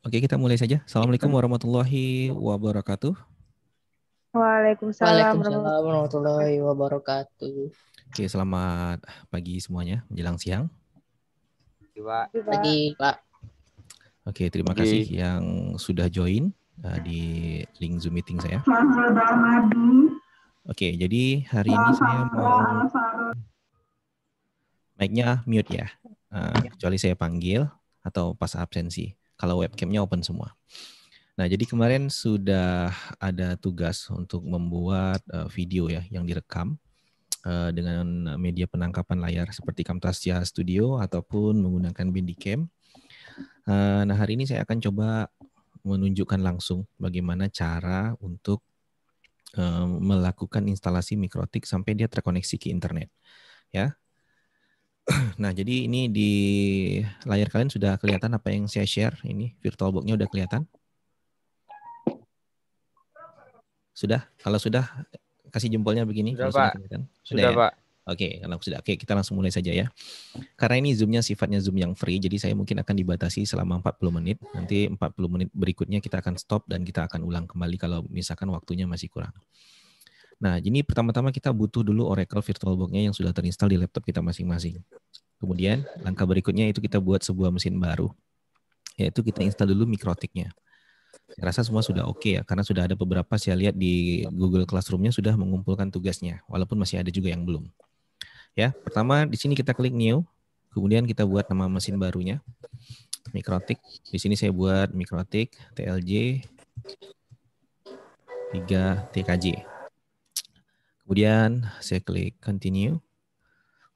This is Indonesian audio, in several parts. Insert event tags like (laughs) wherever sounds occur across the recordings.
Oke, kita mulai saja. Assalamualaikum warahmatullahi wabarakatuh. Waalaikumsalam, warahmatullahi wabarakatuh. Oke, selamat pagi semuanya, menjelang siang. Iya, iya, pagi, Pak. Oke, terima pagi. kasih yang sudah join uh, di link Zoom meeting saya. Oke, jadi hari ini saya mau mic mute ya, uh, iya. kecuali saya panggil atau pas absensi kalau webcamnya open semua. Nah, jadi kemarin sudah ada tugas untuk membuat uh, video ya yang direkam uh, dengan media penangkapan layar seperti Camtasia Studio ataupun menggunakan Bandicam. Uh, nah, hari ini saya akan coba menunjukkan langsung bagaimana cara untuk uh, melakukan instalasi mikrotik sampai dia terkoneksi ke internet. Ya, Nah, jadi ini di layar kalian sudah kelihatan apa yang saya share ini. Virtual box-nya udah kelihatan. Sudah? Kalau sudah kasih jempolnya begini. Sudah, Pak. Sudah, sudah ya? Pak. Oke, kalau sudah oke kita langsung mulai saja ya. Karena ini Zoom-nya sifatnya zoom yang free, jadi saya mungkin akan dibatasi selama 40 menit. Nanti 40 menit berikutnya kita akan stop dan kita akan ulang kembali kalau misalkan waktunya masih kurang. Nah, jadi pertama-tama kita butuh dulu Oracle VirtualBox-nya yang sudah terinstall di laptop kita masing-masing. Kemudian langkah berikutnya itu kita buat sebuah mesin baru, yaitu kita install dulu mikrotiknya. Saya rasa semua sudah oke okay ya, karena sudah ada beberapa saya lihat di Google Classroom-nya sudah mengumpulkan tugasnya, walaupun masih ada juga yang belum. Ya, pertama di sini kita klik New, kemudian kita buat nama mesin barunya, mikrotik. Di sini saya buat mikrotik TLJ 3 TKJ. Kemudian saya klik continue.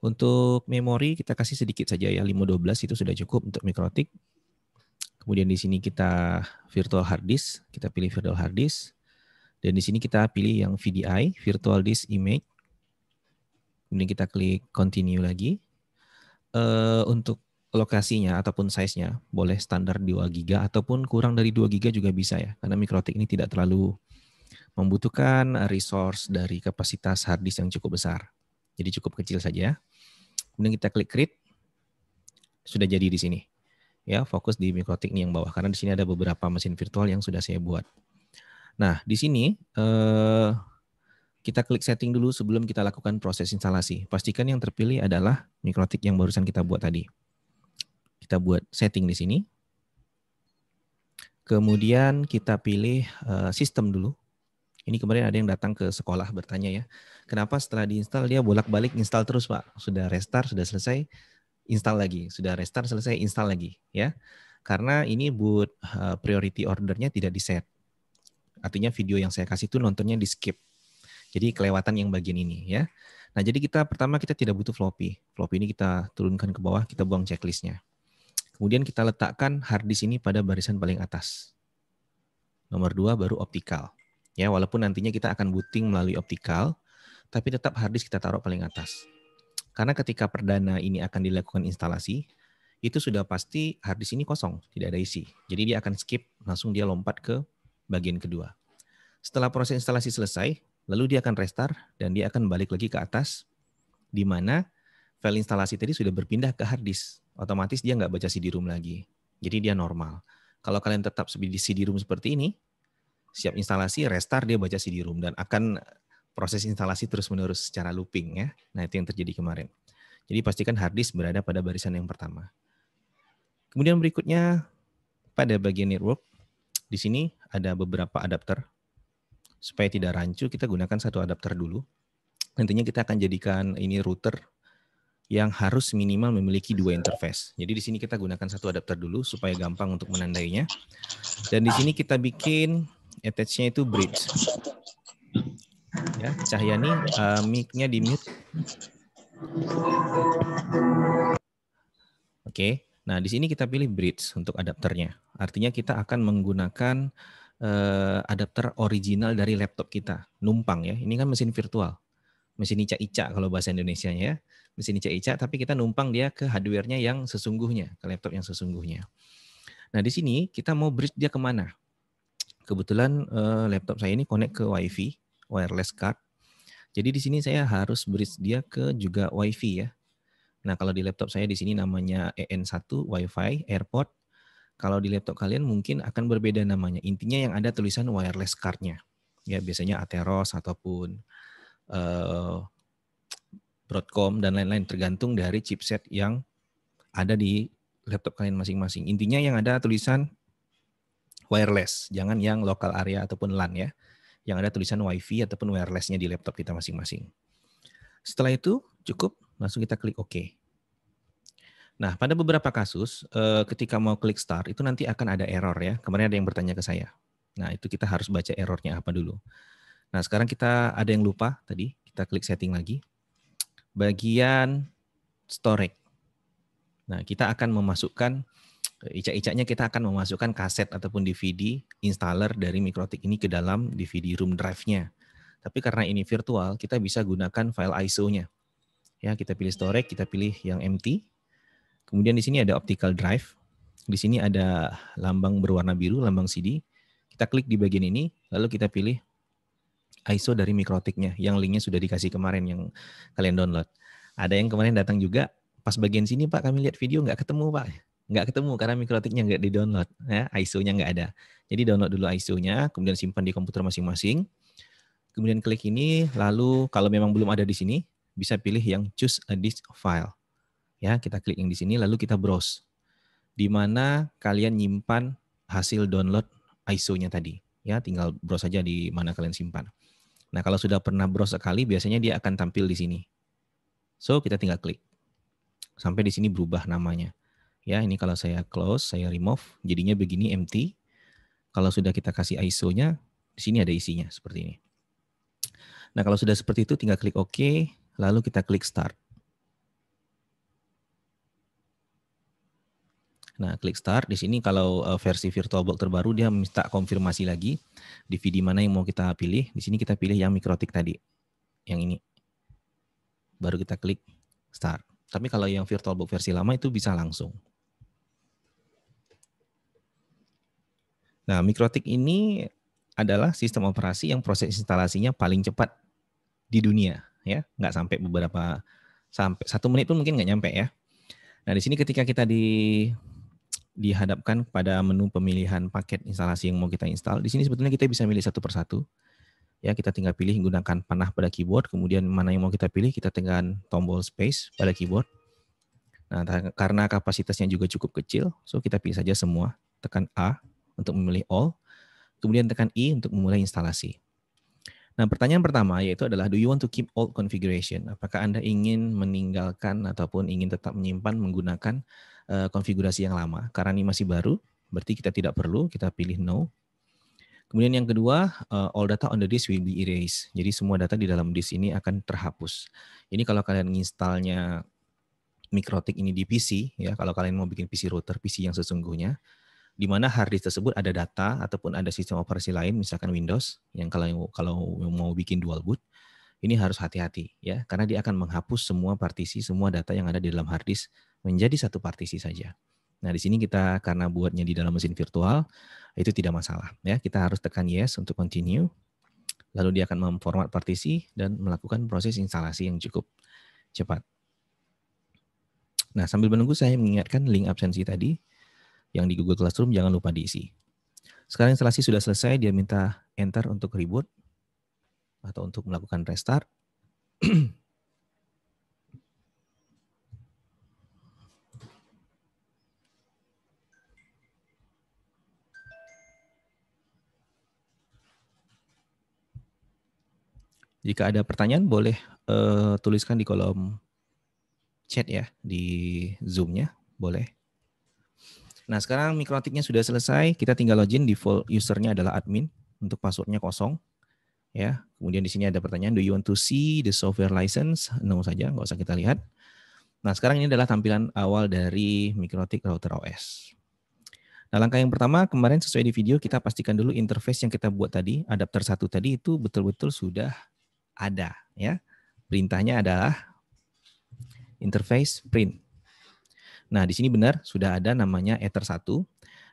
Untuk memori kita kasih sedikit saja ya 512 itu sudah cukup untuk mikrotik. Kemudian di sini kita virtual hard disk, kita pilih virtual hard disk. Dan di sini kita pilih yang VDI, virtual disk image. Kemudian kita klik continue lagi. Uh, untuk lokasinya ataupun size-nya boleh standar di 2 giga ataupun kurang dari 2 giga juga bisa ya. Karena mikrotik ini tidak terlalu membutuhkan resource dari kapasitas hard disk yang cukup besar. Jadi cukup kecil saja. Kemudian kita klik create. Sudah jadi di sini. Ya, fokus di mikrotik yang bawah karena di sini ada beberapa mesin virtual yang sudah saya buat. Nah, di sini eh, kita klik setting dulu sebelum kita lakukan proses instalasi. Pastikan yang terpilih adalah mikrotik yang barusan kita buat tadi. Kita buat setting di sini. Kemudian kita pilih eh, sistem dulu ini kemarin ada yang datang ke sekolah bertanya ya, kenapa setelah diinstal dia bolak-balik install terus Pak? Sudah restart, sudah selesai, install lagi. Sudah restart, selesai, install lagi ya. Karena ini boot eh, priority ordernya tidak di set. Artinya video yang saya kasih itu nontonnya di skip. Jadi kelewatan yang bagian ini ya. Nah jadi kita pertama kita tidak butuh floppy. Floppy ini kita turunkan ke bawah, kita buang checklistnya. Kemudian kita letakkan hard disk ini pada barisan paling atas. Nomor dua baru optical. Ya, walaupun nantinya kita akan booting melalui optikal, tapi tetap harddisk kita taruh paling atas. Karena ketika perdana ini akan dilakukan instalasi, itu sudah pasti harddisk ini kosong, tidak ada isi. Jadi dia akan skip, langsung dia lompat ke bagian kedua. Setelah proses instalasi selesai, lalu dia akan restart dan dia akan balik lagi ke atas di mana file instalasi tadi sudah berpindah ke harddisk. Otomatis dia nggak baca CD-ROM lagi. Jadi dia normal. Kalau kalian tetap di CD-ROM seperti ini, siap instalasi, restart, dia baca CD-ROM dan akan proses instalasi terus-menerus secara looping ya. Nah, itu yang terjadi kemarin. Jadi pastikan hard disk berada pada barisan yang pertama. Kemudian berikutnya pada bagian network, di sini ada beberapa adapter. Supaya tidak rancu, kita gunakan satu adapter dulu. Nantinya kita akan jadikan ini router yang harus minimal memiliki dua interface. Jadi di sini kita gunakan satu adapter dulu supaya gampang untuk menandainya. Dan di sini kita bikin attach-nya itu bridge. Ya, Cahyani uh, mic-nya di mute. Oke. Okay. Nah, di sini kita pilih bridge untuk adapternya. Artinya kita akan menggunakan uh, adapter original dari laptop kita, numpang ya. Ini kan mesin virtual. Mesin Ica-Ica kalau bahasa Indonesia ya. Mesin Ica-Ica tapi kita numpang dia ke hardware-nya yang sesungguhnya, ke laptop yang sesungguhnya. Nah, di sini kita mau bridge dia kemana? Kebetulan uh, laptop saya ini connect ke WiFi wireless card. Jadi di sini saya harus bridge dia ke juga WiFi ya. Nah, kalau di laptop saya di sini namanya EN1 WiFi Airport. Kalau di laptop kalian mungkin akan berbeda namanya. Intinya yang ada tulisan wireless cardnya. Ya, biasanya Atheros ataupun uh, Broadcom dan lain-lain tergantung dari chipset yang ada di laptop kalian masing-masing. Intinya yang ada tulisan wireless, jangan yang local area ataupun LAN ya, yang ada tulisan WiFi ataupun wirelessnya di laptop kita masing-masing. Setelah itu cukup langsung kita klik OK. Nah, pada beberapa kasus, eh, ketika mau klik start, itu nanti akan ada error ya. Kemarin ada yang bertanya ke saya. Nah, itu kita harus baca errornya apa dulu. Nah, sekarang kita ada yang lupa tadi. Kita klik setting lagi. Bagian storage. Nah, kita akan memasukkan Icak-icaknya kita akan memasukkan kaset ataupun DVD installer dari Mikrotik ini ke dalam DVD room drive-nya. Tapi karena ini virtual, kita bisa gunakan file ISO-nya. Ya, kita pilih storage, kita pilih yang empty. Kemudian di sini ada optical drive. Di sini ada lambang berwarna biru, lambang CD. Kita klik di bagian ini, lalu kita pilih ISO dari mikrotiknya yang linknya sudah dikasih kemarin yang kalian download. Ada yang kemarin datang juga, pas bagian sini Pak kami lihat video nggak ketemu Pak nggak ketemu karena mikrotiknya nggak di download ya ISO-nya nggak ada jadi download dulu ISO-nya kemudian simpan di komputer masing-masing kemudian klik ini lalu kalau memang belum ada di sini bisa pilih yang choose a disk file ya kita klik yang di sini lalu kita browse di mana kalian nyimpan hasil download ISO-nya tadi ya tinggal browse saja di mana kalian simpan nah kalau sudah pernah browse sekali biasanya dia akan tampil di sini so kita tinggal klik sampai di sini berubah namanya Ya, ini kalau saya close, saya remove, jadinya begini empty. Kalau sudah kita kasih ISO-nya, di sini ada isinya seperti ini. Nah, kalau sudah seperti itu tinggal klik OK, lalu kita klik start. Nah, klik start. Di sini kalau eh, versi VirtualBox terbaru dia minta konfirmasi lagi DVD mana yang mau kita pilih. Di sini kita pilih yang mikrotik tadi. Yang ini. Baru kita klik start. Tapi kalau yang VirtualBox versi lama itu bisa langsung. Nah, Mikrotik ini adalah sistem operasi yang proses instalasinya paling cepat di dunia, ya, nggak sampai beberapa sampai satu menit pun mungkin nggak nyampe ya. Nah, di sini ketika kita di dihadapkan pada menu pemilihan paket instalasi yang mau kita install, di sini sebetulnya kita bisa milih satu persatu. Ya, kita tinggal pilih gunakan panah pada keyboard, kemudian mana yang mau kita pilih, kita tekan tombol space pada keyboard. Nah, karena kapasitasnya juga cukup kecil, so kita pilih saja semua, tekan A, untuk memilih all, kemudian tekan I untuk memulai instalasi. Nah, pertanyaan pertama yaitu adalah do you want to keep old configuration? Apakah Anda ingin meninggalkan ataupun ingin tetap menyimpan menggunakan uh, konfigurasi yang lama? Karena ini masih baru, berarti kita tidak perlu, kita pilih no. Kemudian yang kedua, uh, all data on the disk will be erased. Jadi semua data di dalam disk ini akan terhapus. Ini kalau kalian installnya Mikrotik ini di PC ya, kalau kalian mau bikin PC router PC yang sesungguhnya, di mana hard disk tersebut ada data ataupun ada sistem operasi lain misalkan Windows yang kalau kalau mau bikin dual boot ini harus hati-hati ya karena dia akan menghapus semua partisi semua data yang ada di dalam hard disk menjadi satu partisi saja. Nah, di sini kita karena buatnya di dalam mesin virtual itu tidak masalah ya. Kita harus tekan yes untuk continue. Lalu dia akan memformat partisi dan melakukan proses instalasi yang cukup cepat. Nah, sambil menunggu saya mengingatkan link absensi tadi yang di Google Classroom jangan lupa diisi. Sekarang instalasi sudah selesai, dia minta enter untuk reboot atau untuk melakukan restart. Jika ada pertanyaan boleh uh, tuliskan di kolom chat ya di Zoom-nya, boleh. Nah sekarang mikrotiknya sudah selesai, kita tinggal login. Default usernya adalah admin untuk passwordnya kosong. Ya, kemudian di sini ada pertanyaan, do you want to see the software license? No saja, nggak usah kita lihat. Nah sekarang ini adalah tampilan awal dari mikrotik router OS. Nah langkah yang pertama kemarin sesuai di video kita pastikan dulu interface yang kita buat tadi, adapter satu tadi itu betul-betul sudah ada. Ya, perintahnya adalah interface print. Nah, di sini benar sudah ada namanya Ether 1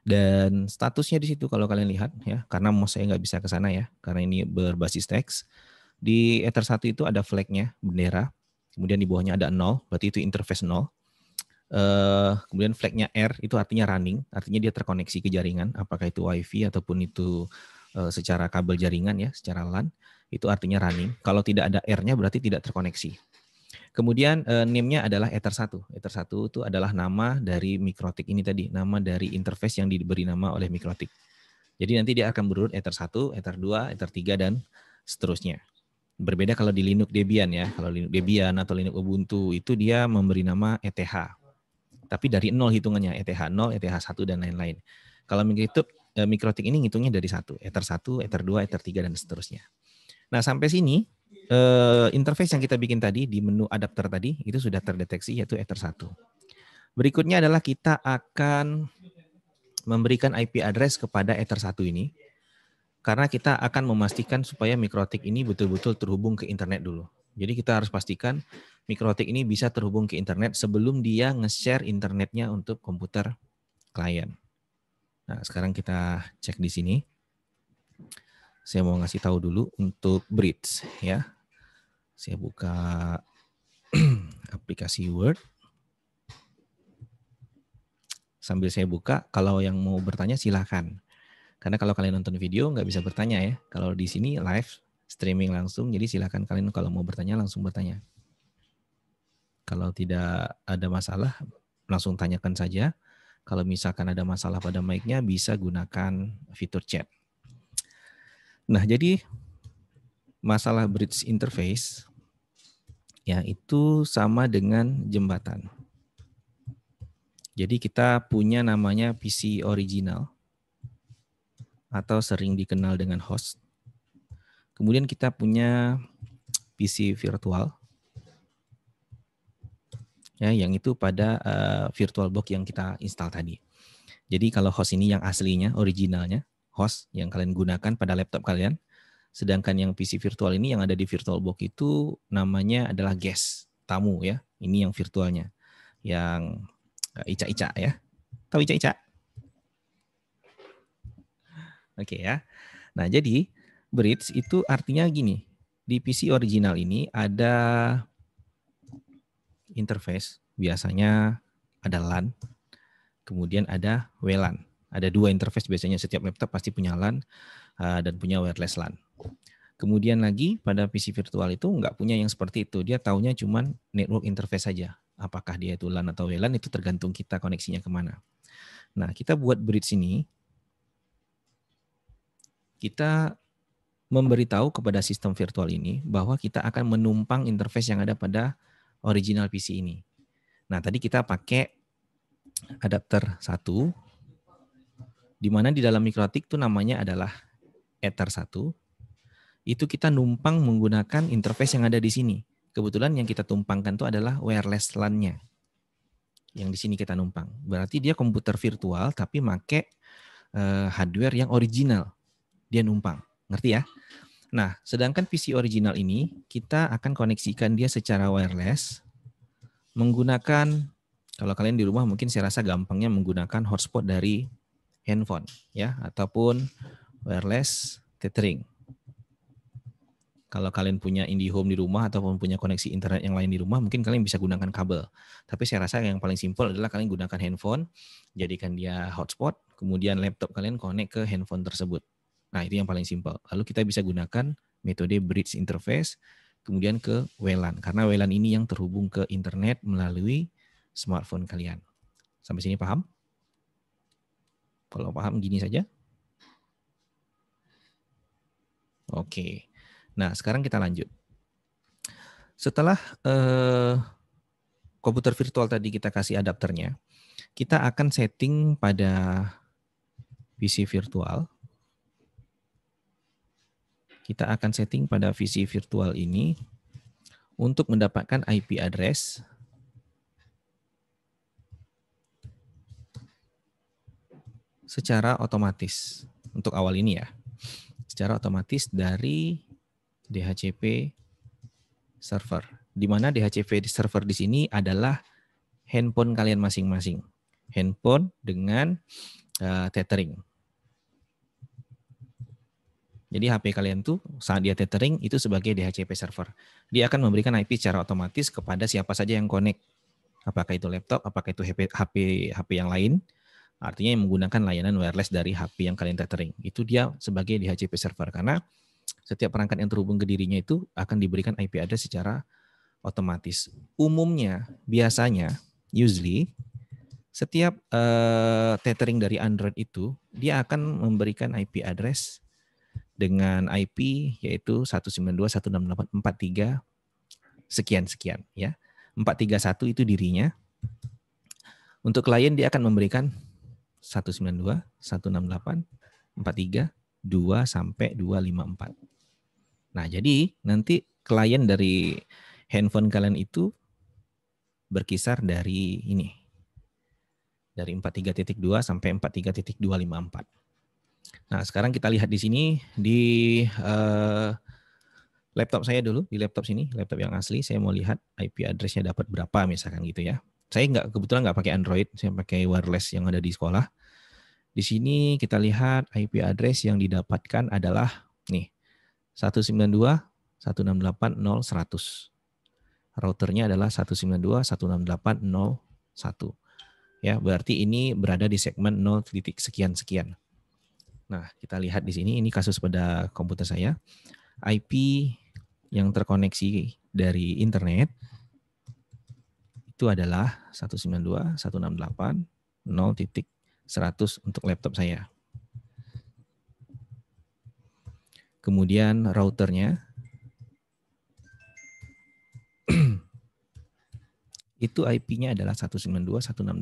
dan statusnya di situ kalau kalian lihat ya, karena mau saya nggak bisa ke sana ya, karena ini berbasis teks. Di Ether 1 itu ada flagnya, bendera. Kemudian di bawahnya ada 0, berarti itu interface 0. Uh, eh, kemudian flagnya R itu artinya running, artinya dia terkoneksi ke jaringan, apakah itu WiFi ataupun itu uh, secara kabel jaringan ya, secara LAN, itu artinya running. Kalau tidak ada R-nya berarti tidak terkoneksi. Kemudian uh, name-nya adalah Ether1. Ether1 itu adalah nama dari Mikrotik ini tadi, nama dari interface yang diberi nama oleh Mikrotik. Jadi nanti dia akan berurut Ether1, Ether2, Ether3 dan seterusnya. Berbeda kalau di Linux Debian ya. Kalau Linux Debian atau Linux Ubuntu itu dia memberi nama ETH. Tapi dari nol hitungannya ETH 0, ETH 1 dan lain-lain. Kalau Mikrotik eh, Mikrotik ini ngitungnya dari satu, Ether 1, Ether 2, Ether 3 dan seterusnya. Nah, sampai sini uh, interface yang kita bikin tadi di menu adapter tadi itu sudah terdeteksi yaitu Ether 1. Berikutnya adalah kita akan memberikan IP address kepada Ether 1 ini karena kita akan memastikan supaya mikrotik ini betul-betul terhubung ke internet dulu. Jadi kita harus pastikan mikrotik ini bisa terhubung ke internet sebelum dia nge-share internetnya untuk komputer klien. Nah, sekarang kita cek di sini saya mau ngasih tahu dulu untuk bridge ya. Saya buka (clears throat) aplikasi Word. Sambil saya buka, kalau yang mau bertanya silahkan. Karena kalau kalian nonton video nggak bisa bertanya ya. Kalau di sini live streaming langsung, jadi silahkan kalian kalau mau bertanya langsung bertanya. Kalau tidak ada masalah, langsung tanyakan saja. Kalau misalkan ada masalah pada mic-nya, bisa gunakan fitur chat. Nah, jadi masalah bridge interface ya itu sama dengan jembatan. Jadi kita punya namanya PC original atau sering dikenal dengan host. Kemudian kita punya PC virtual. Ya, yang itu pada uh, virtual box yang kita install tadi. Jadi kalau host ini yang aslinya, originalnya, host yang kalian gunakan pada laptop kalian. Sedangkan yang PC virtual ini yang ada di VirtualBox itu namanya adalah guest, tamu ya. Ini yang virtualnya. Yang eh, Ica-Ica ya. Tahu Ica-Ica? Oke okay, ya. Nah, jadi bridge itu artinya gini. Di PC original ini ada interface, biasanya ada LAN, kemudian ada WLAN. Ada dua interface biasanya setiap laptop pasti punya LAN eh, dan punya wireless LAN. Kemudian lagi pada PC virtual itu nggak punya yang seperti itu. Dia taunya cuma network interface saja. Apakah dia itu LAN atau WLAN ya itu tergantung kita koneksinya kemana. Nah kita buat bridge ini. Kita memberitahu kepada sistem virtual ini bahwa kita akan menumpang interface yang ada pada original PC ini. Nah, tadi kita pakai adapter satu di mana di dalam mikrotik itu namanya adalah ether 1. Itu kita numpang menggunakan interface yang ada di sini. Kebetulan yang kita tumpangkan itu adalah wireless LAN-nya. Yang di sini kita numpang. Berarti dia komputer virtual tapi make eh, hardware yang original. Dia numpang. Ngerti ya? Nah, sedangkan PC original ini kita akan koneksikan dia secara wireless menggunakan kalau kalian di rumah mungkin saya rasa gampangnya menggunakan hotspot dari handphone ya ataupun wireless tethering. Kalau kalian punya IndiHome di rumah ataupun punya koneksi internet yang lain di rumah, mungkin kalian bisa gunakan kabel. Tapi saya rasa yang paling simpel adalah kalian gunakan handphone, jadikan dia hotspot, kemudian laptop kalian connect ke handphone tersebut. Nah, itu yang paling simpel. Lalu kita bisa gunakan metode bridge interface, kemudian ke WLAN. Karena WLAN ini yang terhubung ke internet melalui smartphone kalian. Sampai sini paham? Kalau paham gini saja. Oke. Nah, sekarang kita lanjut. Setelah eh, komputer virtual tadi kita kasih adapternya, kita akan setting pada PC virtual. Kita akan setting pada PC virtual ini untuk mendapatkan IP address secara otomatis untuk awal ini ya. Secara otomatis dari DHCP server. Di mana DHCP server di sini adalah handphone kalian masing-masing. Handphone dengan uh, tethering. Jadi HP kalian tuh saat dia tethering itu sebagai DHCP server. Dia akan memberikan IP secara otomatis kepada siapa saja yang connect. Apakah itu laptop, apakah itu HP HP, HP yang lain artinya yang menggunakan layanan wireless dari HP yang kalian tethering. Itu dia sebagai DHCP server karena setiap perangkat yang terhubung ke dirinya itu akan diberikan IP address secara otomatis. Umumnya biasanya usually setiap uh, tethering dari Android itu dia akan memberikan IP address dengan IP yaitu 192.168.43 sekian sekian ya. 431 itu dirinya. Untuk klien dia akan memberikan 192, 168, 43, 2 sampai 254. Nah, jadi nanti klien dari handphone kalian itu berkisar dari ini. Dari 43.2 sampai 43.254. Nah, sekarang kita lihat di sini di uh, laptop saya dulu, di laptop sini, laptop yang asli saya mau lihat IP address-nya dapat berapa misalkan gitu ya saya nggak kebetulan nggak pakai Android, saya pakai wireless yang ada di sekolah. Di sini kita lihat IP address yang didapatkan adalah nih 192.168.0.100. Routernya adalah 192.168.0.1. Ya, berarti ini berada di segmen 0 sekian sekian. Nah, kita lihat di sini ini kasus pada komputer saya. IP yang terkoneksi dari internet itu adalah nol titik seratus untuk laptop saya. Kemudian routernya (clears throat) itu IP-nya adalah 192.168.0.1.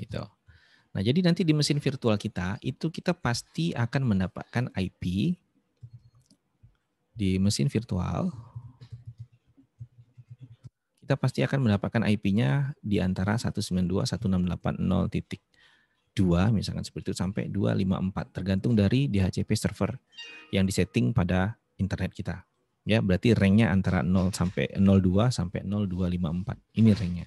Gitu. Nah, jadi nanti di mesin virtual kita itu kita pasti akan mendapatkan IP di mesin virtual. Kita pasti akan mendapatkan IP-nya di antara 192.168.0.2 misalkan seperti itu sampai 254 tergantung dari DHCP server yang disetting pada internet kita. Ya, berarti range-nya antara 0 sampai 02 sampai 0254. Ini range-nya.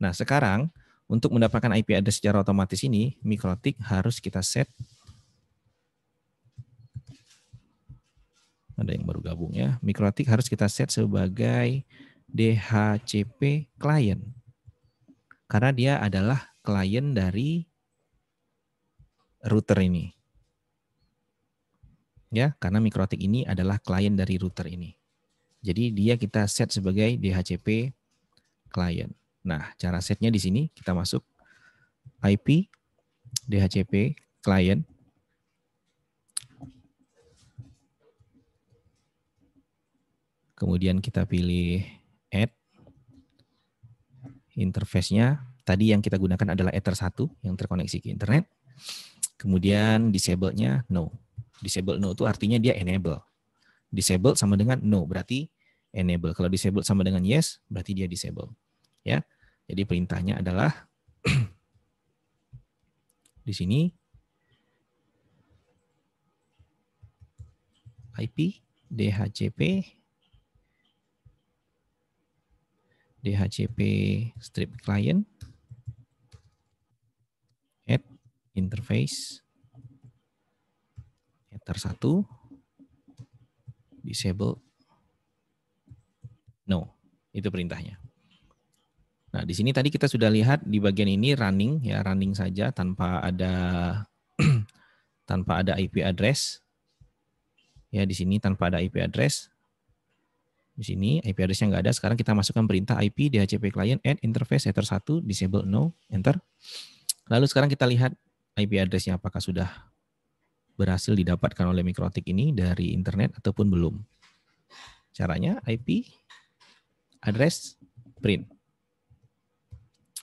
Nah, sekarang untuk mendapatkan IP address secara otomatis ini, mikrotik harus kita set. Ada yang baru gabung ya. Mikrotik harus kita set sebagai DHCP client. Karena dia adalah client dari router ini. Ya, karena mikrotik ini adalah client dari router ini. Jadi dia kita set sebagai DHCP client. Nah, cara setnya di sini kita masuk IP DHCP client Kemudian kita pilih add interface-nya. Tadi yang kita gunakan adalah Ether 1 yang terkoneksi ke internet. Kemudian disable-nya no. Disable no itu artinya dia enable. Disable sama dengan no berarti enable. Kalau disable sama dengan yes berarti dia disable. Ya. Jadi perintahnya adalah (clears throat) di sini IP DHCP DHCP strip client add interface Ether 1 disable no itu perintahnya Nah, di sini tadi kita sudah lihat di bagian ini running ya, running saja tanpa ada (clears throat) tanpa ada IP address. Ya, di sini tanpa ada IP address. Di sini IP address addressnya enggak ada. Sekarang kita masukkan perintah IP DHCP client add interface header 1 disable no enter. Lalu sekarang kita lihat IP addressnya apakah sudah berhasil didapatkan oleh Mikrotik ini dari internet ataupun belum. Caranya IP address print.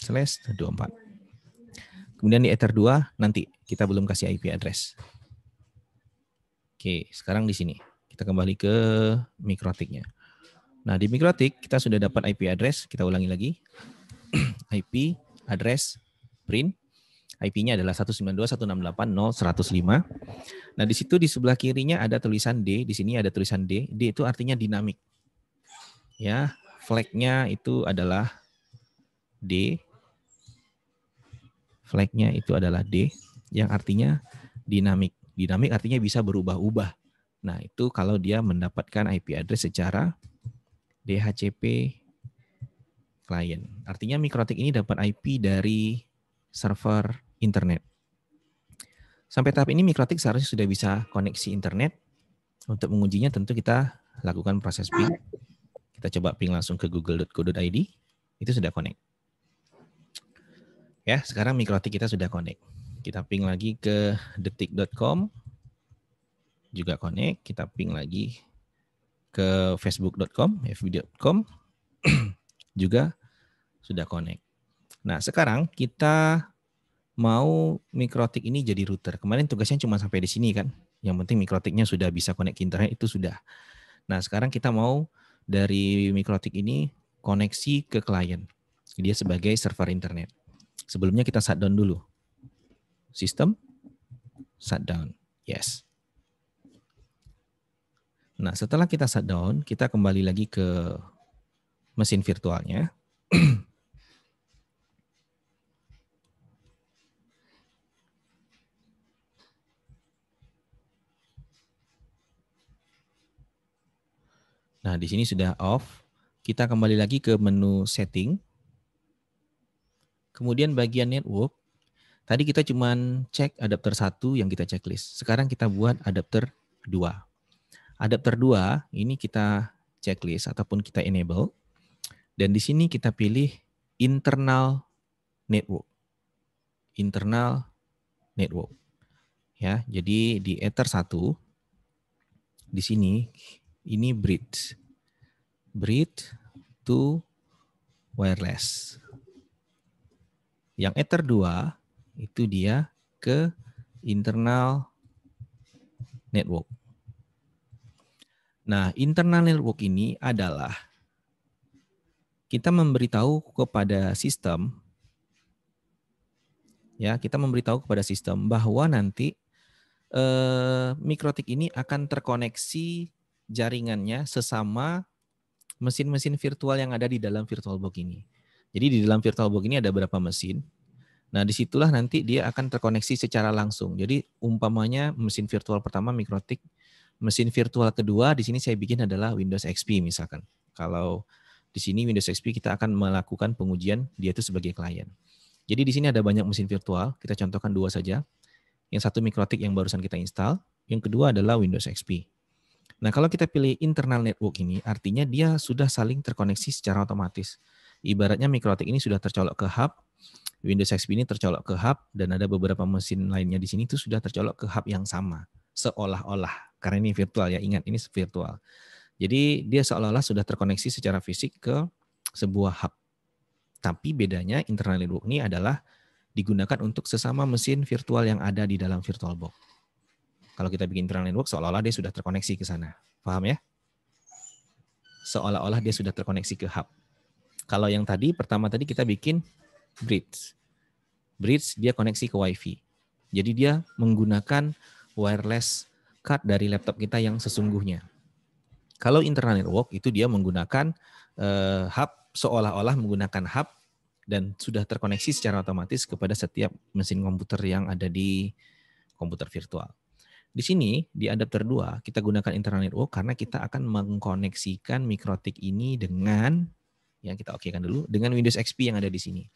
slash 24. Kemudian di Ether 2 nanti kita belum kasih IP address. Oke, sekarang di sini. Kita kembali ke mikrotiknya. Nah, di mikrotik kita sudah dapat IP address. Kita ulangi lagi. (clears throat) IP address print. IP-nya adalah 192.168.0.105. Nah, di situ di sebelah kirinya ada tulisan D, di sini ada tulisan D. D itu artinya dinamik. Ya, flag-nya itu adalah D. Flagnya itu adalah D yang artinya dinamik. Dinamik artinya bisa berubah-ubah. Nah, itu kalau dia mendapatkan IP address secara DHCP client. Artinya Mikrotik ini dapat IP dari server internet. Sampai tahap ini Mikrotik seharusnya sudah bisa koneksi internet. Untuk mengujinya tentu kita lakukan proses ping. Kita coba ping langsung ke google.co.id. Itu sudah connect. Ya, sekarang mikrotik kita sudah connect. Kita ping lagi ke detik.com juga connect, kita ping lagi ke facebook.com, fb.com (clears throat) juga sudah connect. Nah, sekarang kita mau mikrotik ini jadi router. Kemarin tugasnya cuma sampai di sini kan. Yang penting mikrotiknya sudah bisa connect ke internet itu sudah. Nah, sekarang kita mau dari mikrotik ini koneksi ke klien. Dia sebagai server internet. Sebelumnya kita shutdown dulu. Sistem shutdown. Yes. Nah, setelah kita shutdown, kita kembali lagi ke mesin virtualnya. nah, di sini sudah off. Kita kembali lagi ke menu setting. Kemudian bagian network, tadi kita cuma cek adapter satu yang kita checklist. Sekarang kita buat adapter 2. Adapter 2 ini kita checklist ataupun kita enable. Dan di sini kita pilih internal network. Internal network. Ya, jadi di Ether 1 di sini ini bridge. Bridge to wireless. Yang ether 2 itu dia ke internal network. Nah, internal network ini adalah kita memberitahu kepada sistem ya, kita memberitahu kepada sistem bahwa nanti eh, mikrotik ini akan terkoneksi jaringannya sesama mesin-mesin virtual yang ada di dalam virtual box ini. Jadi di dalam virtual box ini ada beberapa mesin. Nah, disitulah nanti dia akan terkoneksi secara langsung. Jadi umpamanya mesin virtual pertama Mikrotik, mesin virtual kedua di sini saya bikin adalah Windows XP misalkan. Kalau di sini Windows XP kita akan melakukan pengujian dia itu sebagai klien. Jadi di sini ada banyak mesin virtual, kita contohkan dua saja. Yang satu Mikrotik yang barusan kita install, yang kedua adalah Windows XP. Nah, kalau kita pilih internal network ini, artinya dia sudah saling terkoneksi secara otomatis. Ibaratnya mikrotik ini sudah tercolok ke hub, Windows XP ini tercolok ke hub, dan ada beberapa mesin lainnya di sini itu sudah tercolok ke hub yang sama, seolah-olah. Karena ini virtual ya, ingat ini virtual. Jadi dia seolah-olah sudah terkoneksi secara fisik ke sebuah hub. Tapi bedanya internal network ini adalah digunakan untuk sesama mesin virtual yang ada di dalam virtual box. Kalau kita bikin internal network seolah-olah dia sudah terkoneksi ke sana. Paham ya? Seolah-olah dia sudah terkoneksi ke hub. Kalau yang tadi, pertama tadi kita bikin bridge. Bridge dia koneksi ke WiFi. Jadi dia menggunakan wireless card dari laptop kita yang sesungguhnya. Kalau internal network itu dia menggunakan uh, hub seolah-olah menggunakan hub dan sudah terkoneksi secara otomatis kepada setiap mesin komputer yang ada di komputer virtual. Di sini di adapter 2 kita gunakan internal network karena kita akan mengkoneksikan mikrotik ini dengan Ya, kita oke kan dulu dengan Windows XP yang ada di sini.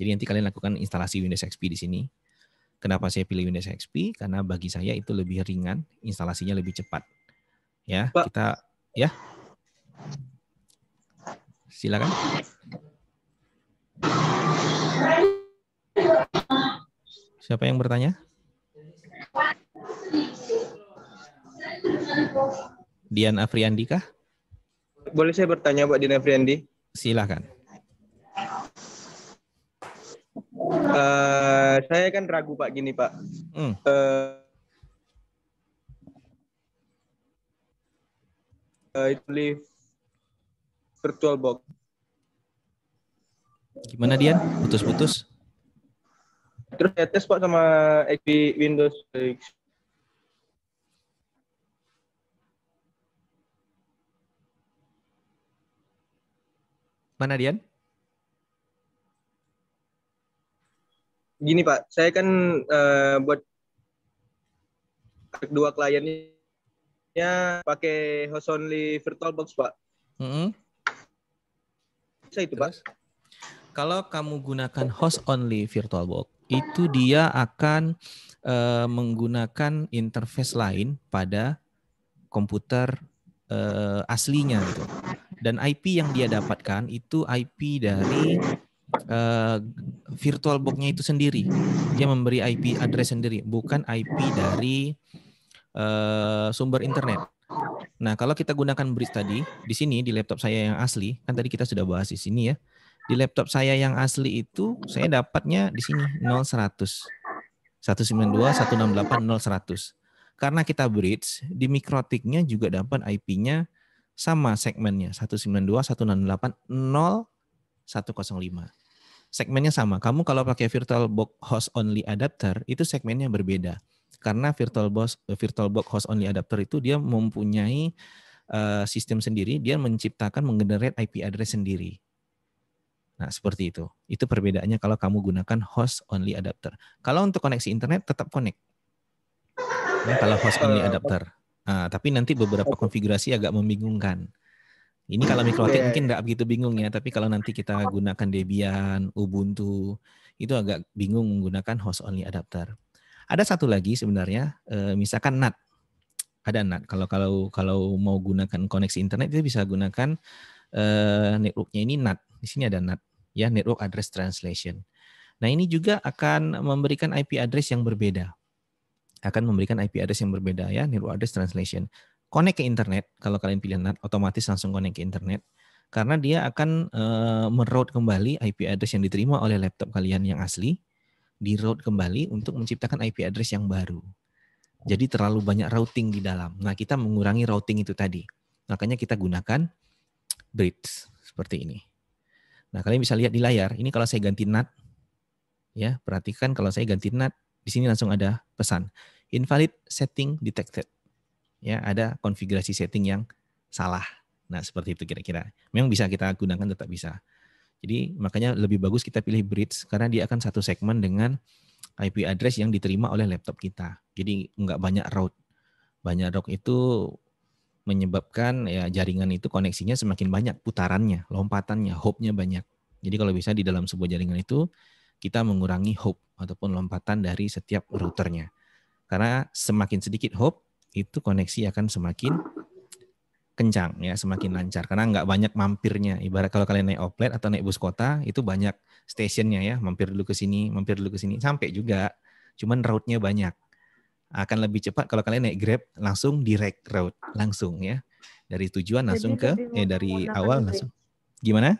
Jadi nanti kalian lakukan instalasi Windows XP di sini. Kenapa saya pilih Windows XP? Karena bagi saya itu lebih ringan, instalasinya lebih cepat. Ya, Pak. kita ya. Silakan. Siapa yang bertanya? Dian Afriandi kah? Boleh saya bertanya Pak Dian Afriandi? Silahkan. Uh, saya kan ragu Pak gini Pak. Hmm. Uh, itu virtual box. Gimana Dian? Putus-putus. Terus saya tes Pak sama XP Windows Mana Dian? Gini Pak, saya kan uh, buat kedua kliennya pakai host only virtual box Pak. Mm -hmm. Saya itu Terus? Pak. Kalau kamu gunakan host only virtual box, itu dia akan uh, menggunakan interface lain pada komputer uh, aslinya gitu. Dan IP yang dia dapatkan itu IP dari uh, virtual box-nya itu sendiri. Dia memberi IP address sendiri, bukan IP dari uh, sumber internet. Nah, kalau kita gunakan bridge tadi di sini di laptop saya yang asli, kan tadi kita sudah bahas di sini ya. Di laptop saya yang asli itu saya dapatnya di sini 0100. 192 Karena kita bridge, di mikrotiknya juga dapat IP-nya sama segmennya 192, 168, 0, 105. Segmennya sama. Kamu kalau pakai virtual box host only adapter itu segmennya berbeda. Karena virtual box eh, host only adapter itu dia mempunyai eh, sistem sendiri, dia menciptakan menggenerate IP address sendiri. Nah, seperti itu. Itu perbedaannya kalau kamu gunakan host only adapter. Kalau untuk koneksi internet tetap connect. Nah, kalau host only eh, adapter. Nah, tapi nanti beberapa konfigurasi agak membingungkan. Ini kalau mikrotik okay. mungkin nggak begitu bingung ya, tapi kalau nanti kita gunakan Debian, Ubuntu, itu agak bingung menggunakan host only adapter. Ada satu lagi sebenarnya, eh, misalkan NAT. Ada NAT. Kalau kalau kalau mau gunakan koneksi internet itu bisa gunakan eh, networknya ini NAT. Di sini ada NAT, ya network address translation. Nah ini juga akan memberikan IP address yang berbeda akan memberikan IP address yang berbeda ya, network Address Translation. Connect ke internet, kalau kalian pilih NAT, otomatis langsung connect ke internet. Karena dia akan e, meroute kembali IP address yang diterima oleh laptop kalian yang asli, di route kembali untuk menciptakan IP address yang baru. Jadi terlalu banyak routing di dalam. Nah kita mengurangi routing itu tadi. Makanya kita gunakan bridge seperti ini. Nah, kalian bisa lihat di layar. Ini kalau saya ganti NAT, ya perhatikan kalau saya ganti NAT, di sini langsung ada pesan invalid setting detected. Ya, ada konfigurasi setting yang salah. Nah, seperti itu kira-kira. Memang bisa kita gunakan tetap bisa. Jadi makanya lebih bagus kita pilih bridge karena dia akan satu segmen dengan IP address yang diterima oleh laptop kita. Jadi nggak banyak route. Banyak route itu menyebabkan ya jaringan itu koneksinya semakin banyak putarannya, lompatannya, nya banyak. Jadi kalau bisa di dalam sebuah jaringan itu kita mengurangi hop ataupun lompatan dari setiap routernya. Karena semakin sedikit hope, itu koneksi akan semakin kencang ya semakin lancar karena nggak banyak mampirnya ibarat kalau kalian naik oplet atau naik bus kota itu banyak stasiunnya ya mampir dulu ke sini mampir dulu ke sini sampai juga cuman route-nya banyak akan lebih cepat kalau kalian naik grab langsung direct route langsung ya dari tujuan langsung ke eh dari awal langsung ya? gimana?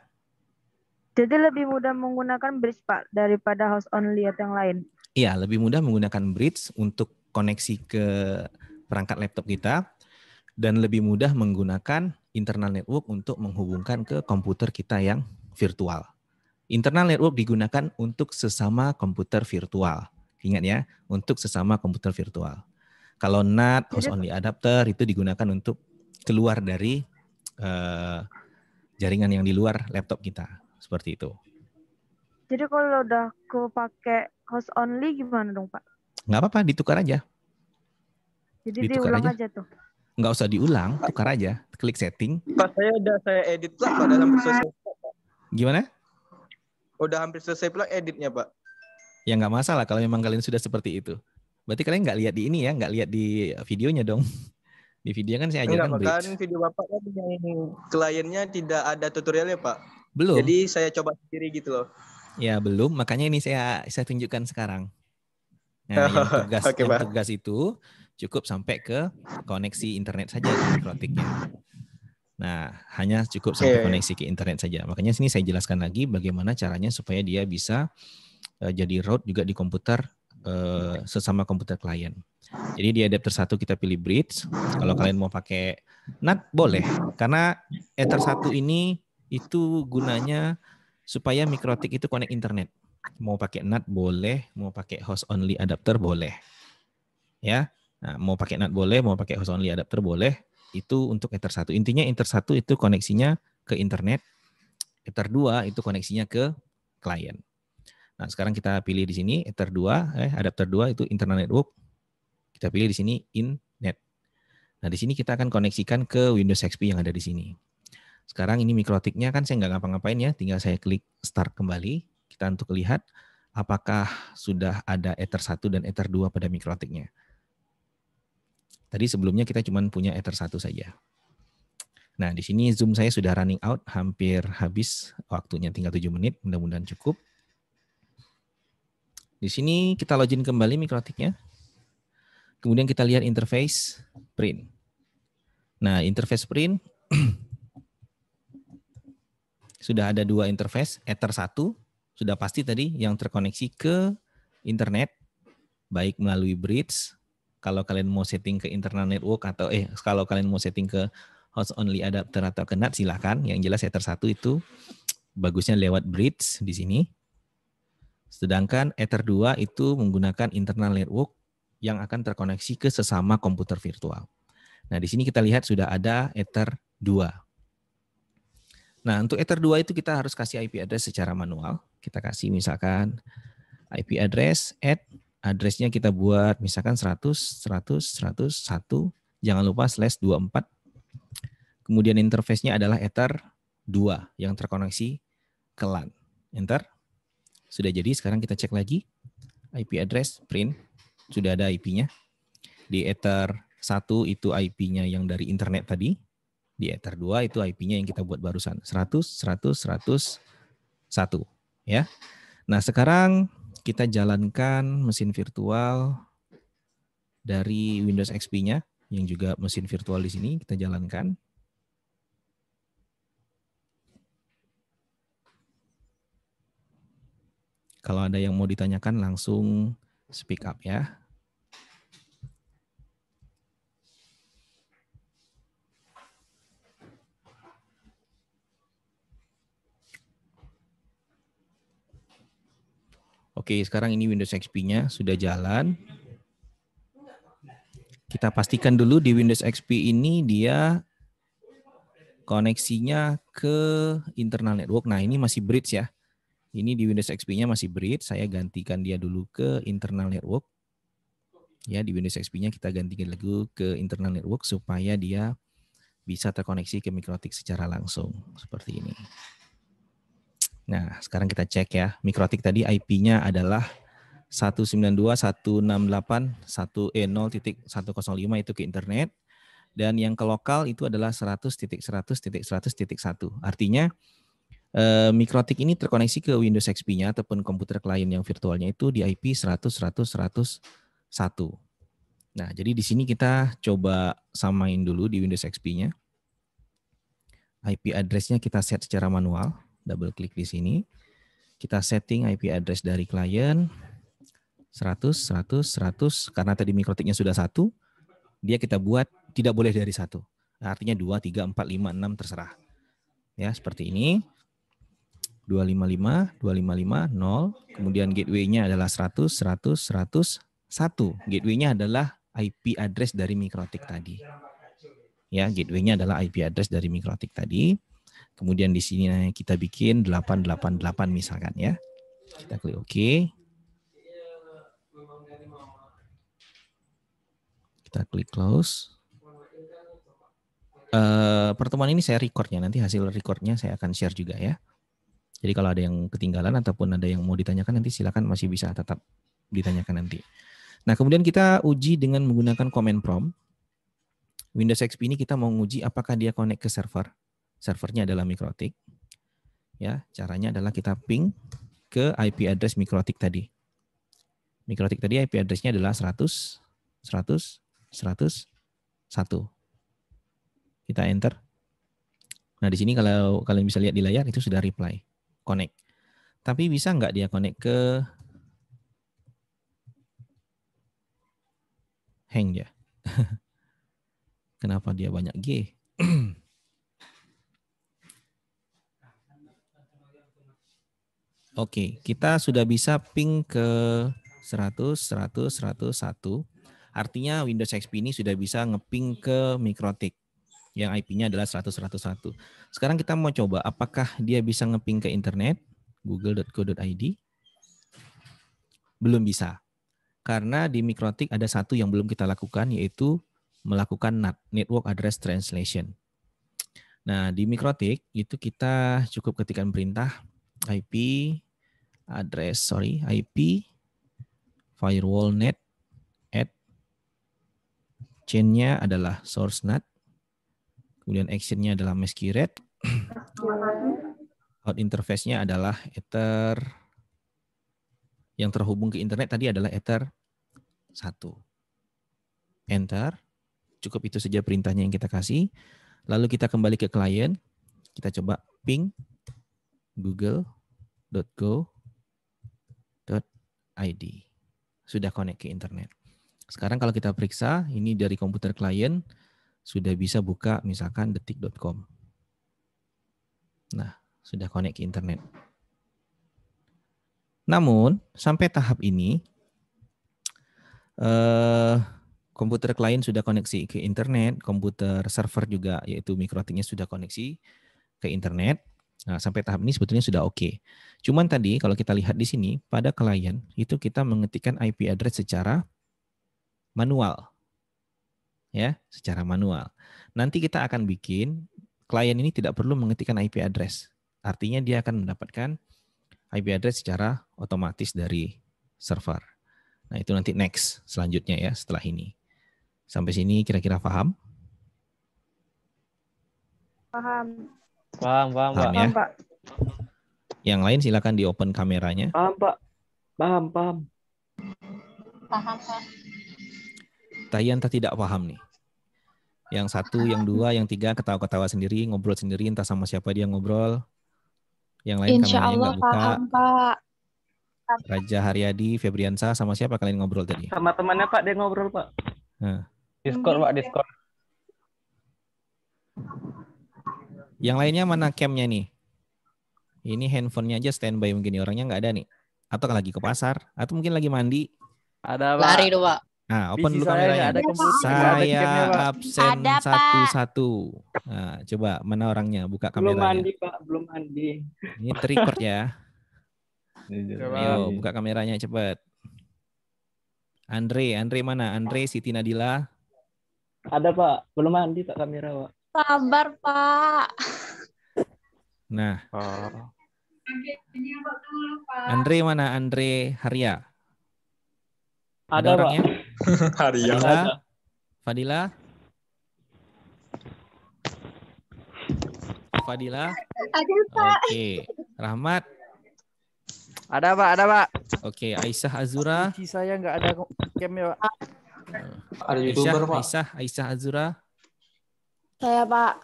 Jadi lebih mudah menggunakan bridge pak daripada house only atau yang lain. Iya, lebih mudah menggunakan bridge untuk koneksi ke perangkat laptop kita dan lebih mudah menggunakan internal network untuk menghubungkan ke komputer kita yang virtual. Internal network digunakan untuk sesama komputer virtual. Ingat ya, untuk sesama komputer virtual. Kalau NAT, host iya, only adapter itu digunakan untuk keluar dari uh, jaringan yang di luar laptop kita. Seperti itu. Jadi kalau udah aku pakai host only gimana dong Pak? Nggak apa-apa, ditukar aja. Jadi ditukar diulang aja, aja tuh. Nggak usah diulang, tukar aja. Klik setting. Pak saya udah saya edit lah Pak dalam proses. Gimana? Udah hampir selesai pula editnya Pak. Ya nggak masalah kalau memang kalian sudah seperti itu. Berarti kalian nggak lihat di ini ya, nggak lihat di videonya dong. (laughs) Di video kan saya ajarkan Enggak, kan video Bapak kan yang kliennya tidak ada tutorialnya Pak. Belum. Jadi saya coba sendiri gitu loh. Ya belum, makanya ini saya saya tunjukkan sekarang. Nah, (laughs) yang tugas okay, yang tugas itu cukup sampai ke koneksi internet saja mikrotiknya. Nah, hanya cukup sampai okay. koneksi ke internet saja. Makanya sini saya jelaskan lagi bagaimana caranya supaya dia bisa uh, jadi root juga di komputer uh, sesama komputer klien. Jadi di adapter satu kita pilih bridge. Kalau kalian mau pakai NAT boleh karena Ether satu ini itu gunanya supaya mikrotik itu connect internet. Mau pakai NAT boleh, mau pakai host only adapter boleh. Ya. Nah, mau pakai NAT boleh, mau pakai host only adapter boleh. Itu untuk Ether 1. Intinya Ether 1 itu koneksinya ke internet. Ether 2 itu koneksinya ke klien. Nah, sekarang kita pilih di sini Ether 2, eh, adapter 2 itu internal network. Kita pilih di sini in net. Nah, di sini kita akan koneksikan ke Windows XP yang ada di sini. Sekarang ini mikrotiknya kan saya nggak ngapa-ngapain ya, tinggal saya klik start kembali. Kita untuk lihat apakah sudah ada ether 1 dan ether 2 pada mikrotiknya. Tadi sebelumnya kita cuma punya ether 1 saja. Nah, di sini Zoom saya sudah running out, hampir habis waktunya tinggal 7 menit, mudah-mudahan cukup. Di sini kita login kembali mikrotiknya. Kemudian kita lihat interface print. Nah, interface print (clears throat) sudah ada dua interface, Ether 1 sudah pasti tadi yang terkoneksi ke internet baik melalui bridge kalau kalian mau setting ke internal network atau eh kalau kalian mau setting ke host only adapter atau ke NAT silahkan yang jelas Ether 1 itu bagusnya lewat bridge di sini sedangkan Ether 2 itu menggunakan internal network yang akan terkoneksi ke sesama komputer virtual. Nah, di sini kita lihat sudah ada Ether 2. Nah, untuk Ether 2 itu kita harus kasih IP address secara manual. Kita kasih misalkan IP address add, addressnya kita buat misalkan 100, 100, 100, 1, jangan lupa slash 24. Kemudian interface-nya adalah Ether 2 yang terkoneksi ke LAN. Enter. Sudah jadi, sekarang kita cek lagi. IP address, print, sudah ada IP-nya. Di Ether 1 itu IP-nya yang dari internet tadi di Ether 2 itu IP-nya yang kita buat barusan. 100, 100, 100, 1. Ya. Nah sekarang kita jalankan mesin virtual dari Windows XP-nya yang juga mesin virtual di sini kita jalankan. Kalau ada yang mau ditanyakan langsung speak up ya. Oke, sekarang ini Windows XP-nya sudah jalan. Kita pastikan dulu di Windows XP ini dia koneksinya ke internal network. Nah, ini masih bridge ya. Ini di Windows XP-nya masih bridge. Saya gantikan dia dulu ke internal network. Ya, di Windows XP-nya kita gantikan dulu ke internal network supaya dia bisa terkoneksi ke mikrotik secara langsung seperti ini. Nah, sekarang kita cek ya. Mikrotik tadi IP-nya adalah 192.168.1 0.105 e itu ke internet dan yang ke lokal itu adalah 100.100.100.1. Artinya eh, mikrotik ini terkoneksi ke Windows XP-nya ataupun komputer klien yang virtualnya itu di IP 100.100.100.1. Nah, jadi di sini kita coba samain dulu di Windows XP-nya. IP address-nya kita set secara manual double klik di sini. Kita setting IP address dari klien 100 100 100 karena tadi mikrotiknya sudah satu, dia kita buat tidak boleh dari satu. Artinya 2 3 4 5 6 terserah. Ya, seperti ini. 255 255 0 kemudian gateway-nya adalah 100 100 100 1. Gateway-nya adalah IP address dari mikrotik tadi. Ya, gateway-nya adalah IP address dari mikrotik tadi. Kemudian di sini kita bikin 888 misalkan ya. Kita klik OK. Kita klik close. Uh, pertemuan ini saya recordnya, nanti hasil recordnya saya akan share juga ya. Jadi kalau ada yang ketinggalan ataupun ada yang mau ditanyakan nanti silakan masih bisa tetap ditanyakan nanti. Nah kemudian kita uji dengan menggunakan command prompt. Windows XP ini kita mau uji apakah dia connect ke server servernya adalah mikrotik. Ya, caranya adalah kita ping ke IP address mikrotik tadi. Mikrotik tadi IP address-nya adalah 100 100 100 1. Kita enter. Nah, di sini kalau kalian bisa lihat di layar itu sudah reply, connect. Tapi bisa nggak dia connect ke hang ya? (laughs) Kenapa dia banyak G? (clears throat) Oke, kita sudah bisa ping ke 100, 100, 101. Artinya Windows XP ini sudah bisa ngeping ke Mikrotik yang IP-nya adalah 100, 101. Sekarang kita mau coba apakah dia bisa ngeping ke internet google.co.id? Belum bisa. Karena di Mikrotik ada satu yang belum kita lakukan yaitu melakukan NAT, Network Address Translation. Nah, di Mikrotik itu kita cukup ketikkan perintah IP address sorry IP firewall net at chainnya adalah source NAT kemudian actionnya adalah masquerade, red out interface-nya adalah ether yang terhubung ke internet tadi adalah ether 1 enter cukup itu saja perintahnya yang kita kasih lalu kita kembali ke klien kita coba ping google.go ID. Sudah connect ke internet. Sekarang kalau kita periksa, ini dari komputer klien sudah bisa buka misalkan detik.com. Nah, sudah connect ke internet. Namun, sampai tahap ini, eh, komputer klien sudah koneksi ke internet, komputer server juga, yaitu mikrotiknya sudah koneksi ke internet. Nah, sampai tahap ini sebetulnya sudah oke. Okay. Cuman tadi kalau kita lihat di sini pada klien itu kita mengetikkan IP address secara manual. Ya, secara manual. Nanti kita akan bikin klien ini tidak perlu mengetikkan IP address. Artinya dia akan mendapatkan IP address secara otomatis dari server. Nah, itu nanti next selanjutnya ya setelah ini. Sampai sini kira-kira paham? Paham. Paham, paham, paham, ya? paham Pak. Yang lain silakan di open kameranya. Paham, Pak. Paham, paham. Paham, Pak. Tayanta tidak paham nih. Yang satu, yang dua, yang tiga ketawa-ketawa sendiri, ngobrol sendiri, entah sama siapa dia ngobrol. Yang lain Insya kameranya buka. Paham, Pak. Raja Haryadi, Febriansa, sama siapa kalian ngobrol tadi? Sama temannya Pak, dia ngobrol Pak. Nah. Discord Pak, iya. Discord. Yang lainnya mana camnya nih? Ini handphonenya aja standby mungkin Orangnya nggak ada nih. Atau lagi ke pasar. Atau mungkin lagi mandi. Ada Pak. Lari dulu Pak. Nah, open dulu kameranya. Ada saya ada absen satu-satu. Nah, coba mana orangnya? Buka kameranya. Belum mandi Pak. Belum mandi. Ini terrecord ya. Iya. Ayo, buka kameranya cepet. Andre, Andre mana? Andre, Siti Nadila. Ada Pak. Belum mandi Pak kamera Pak. Sabar, Pak. Nah. Oh. Andre mana? Andre Haria. Ada, Ada orangnya? Pak. (laughs) Haria. Fadila. Fadila. Fadila. Ada, Pak. Oke. Okay. Rahmat. Ada, Pak. Ada, Pak. Oke, okay. Aisyah Azura. saya nggak ada camnya, Pak. Ada YouTuber, Pak. Aisyah, Aisyah Azura. Saya Pak.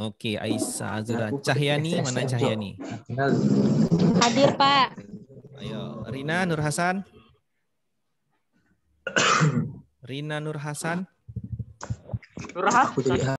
Oke, Aisyah Azura. Cahyani, mana Cahyani? Hadir Pak. Ayo, Rina Nur Hasan. Rina Nur Hasan. Nur Hasan.